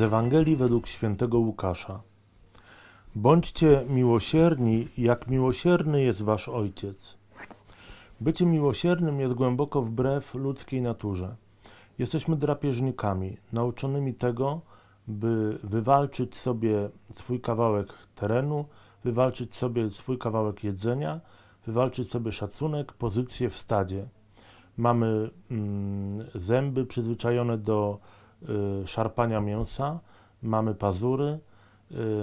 Z Ewangelii według świętego Łukasza. Bądźcie miłosierni, jak miłosierny jest wasz Ojciec. Bycie miłosiernym jest głęboko wbrew ludzkiej naturze. Jesteśmy drapieżnikami, nauczonymi tego, by wywalczyć sobie swój kawałek terenu, wywalczyć sobie swój kawałek jedzenia, wywalczyć sobie szacunek, pozycję w stadzie. Mamy mm, zęby przyzwyczajone do Y, szarpania mięsa, mamy pazury,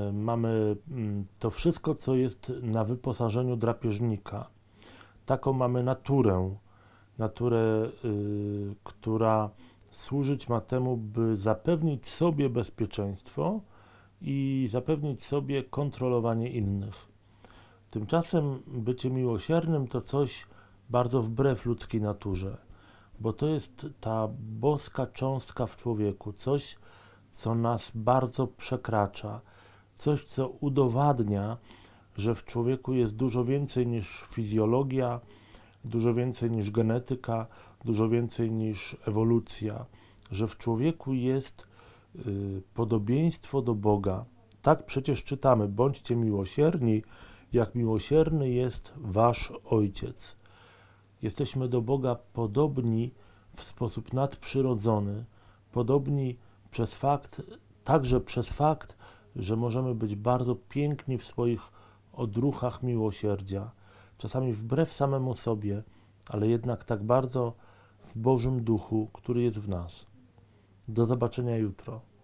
y, mamy mm, to wszystko, co jest na wyposażeniu drapieżnika. Taką mamy naturę, naturę, y, która służyć ma temu, by zapewnić sobie bezpieczeństwo i zapewnić sobie kontrolowanie innych. Tymczasem bycie miłosiernym to coś bardzo wbrew ludzkiej naturze bo to jest ta boska cząstka w człowieku, coś, co nas bardzo przekracza, coś, co udowadnia, że w człowieku jest dużo więcej niż fizjologia, dużo więcej niż genetyka, dużo więcej niż ewolucja, że w człowieku jest y, podobieństwo do Boga. Tak przecież czytamy: bądźcie miłosierni, jak miłosierny jest wasz ojciec. Jesteśmy do Boga podobni w sposób nadprzyrodzony, podobni przez fakt, także przez fakt, że możemy być bardzo piękni w swoich odruchach miłosierdzia, czasami wbrew samemu sobie, ale jednak tak bardzo w Bożym Duchu, który jest w nas. Do zobaczenia jutro.